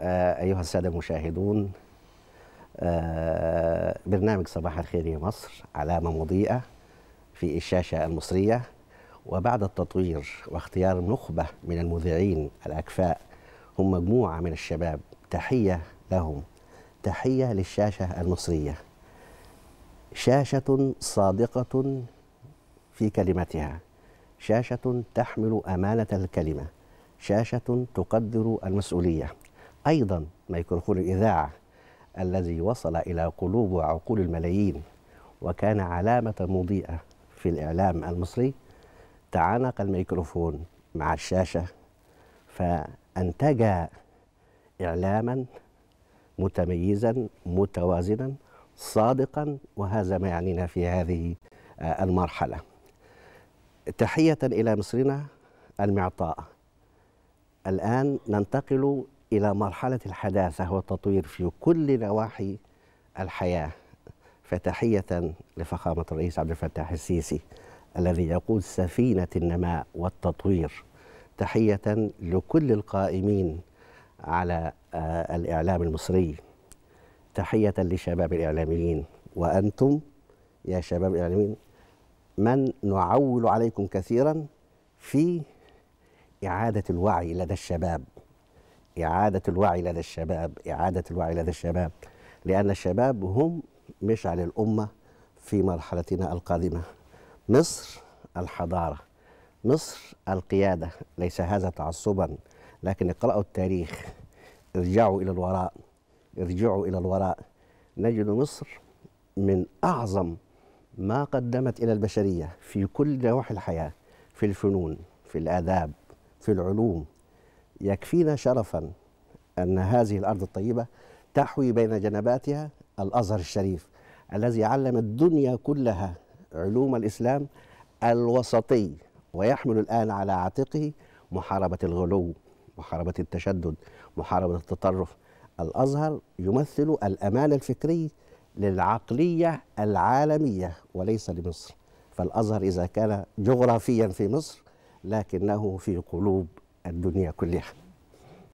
آه، أيها السادة المشاهدون آه، برنامج صباح الخير يا مصر علامة مضيئة في الشاشة المصرية وبعد التطوير واختيار نخبة من المذيعين الأكفاء هم مجموعة من الشباب تحية لهم تحية للشاشة المصرية شاشة صادقة في كلمتها شاشة تحمل أمانة الكلمة شاشة تقدر المسؤولية أيضا ميكروفون الإذاعة الذي وصل إلى قلوب وعقول الملايين وكان علامة مضيئة في الإعلام المصري تعانق الميكروفون مع الشاشة فأنتج إعلاما متميزا متوازنا صادقا وهذا ما يعنينا في هذه آه، المرحلة تحية إلى مصرنا المعطاء الآن ننتقل إلى مرحلة الحداثة والتطوير في كل نواحي الحياة فتحية لفخامة الرئيس عبد الفتاح السيسي الذي يقود سفينة النماء والتطوير تحية لكل القائمين على آه، الإعلام المصري تحية لشباب الإعلاميين وأنتم يا شباب الإعلاميين من نعول عليكم كثيرا في إعادة الوعي لدى الشباب إعادة الوعي لدى الشباب إعادة الوعي لدى الشباب لأن الشباب هم مشعل الأمة في مرحلتنا القادمة مصر الحضارة مصر القيادة ليس هذا تعصبا لكن اقرأوا التاريخ ارجعوا إلى الوراء ارجعوا إلى الوراء نجد مصر من أعظم ما قدمت إلى البشرية في كل نواحي الحياة في الفنون في الآداب في العلوم يكفينا شرفا أن هذه الأرض الطيبة تحوي بين جنباتها الأزهر الشريف الذي علم الدنيا كلها علوم الإسلام الوسطي ويحمل الآن على عاتقه محاربة الغلو محاربة التشدد محاربة التطرف الأزهر يمثل الأمان الفكري للعقلية العالمية وليس لمصر فالأزهر إذا كان جغرافيا في مصر لكنه في قلوب الدنيا كلها